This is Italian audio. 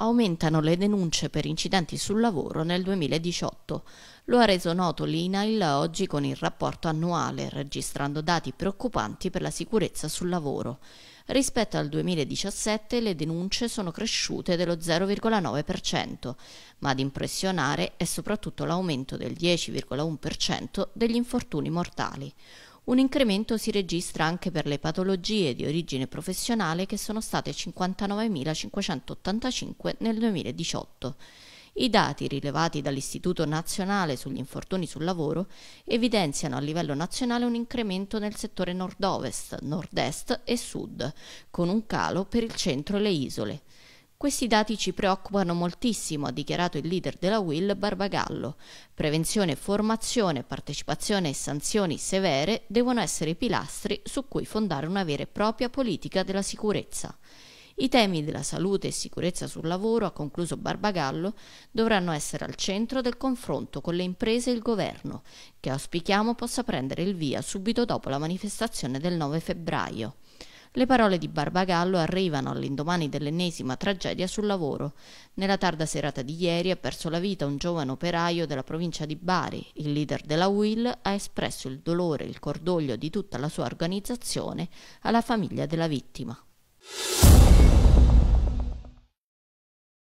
Aumentano le denunce per incidenti sul lavoro nel 2018. Lo ha reso noto l'INAIL oggi con il rapporto annuale, registrando dati preoccupanti per la sicurezza sul lavoro. Rispetto al 2017 le denunce sono cresciute dello 0,9%, ma ad impressionare è soprattutto l'aumento del 10,1% degli infortuni mortali. Un incremento si registra anche per le patologie di origine professionale che sono state 59.585 nel 2018. I dati rilevati dall'Istituto nazionale sugli infortuni sul lavoro evidenziano a livello nazionale un incremento nel settore nord-ovest, nord-est e sud, con un calo per il centro e le isole. Questi dati ci preoccupano moltissimo, ha dichiarato il leader della WIL Barbagallo. Prevenzione, formazione, partecipazione e sanzioni severe devono essere i pilastri su cui fondare una vera e propria politica della sicurezza. I temi della salute e sicurezza sul lavoro, ha concluso Barbagallo, dovranno essere al centro del confronto con le imprese e il governo, che auspichiamo possa prendere il via subito dopo la manifestazione del 9 febbraio. Le parole di Barbagallo arrivano all'indomani dell'ennesima tragedia sul lavoro. Nella tarda serata di ieri ha perso la vita un giovane operaio della provincia di Bari. Il leader della UIL ha espresso il dolore e il cordoglio di tutta la sua organizzazione alla famiglia della vittima.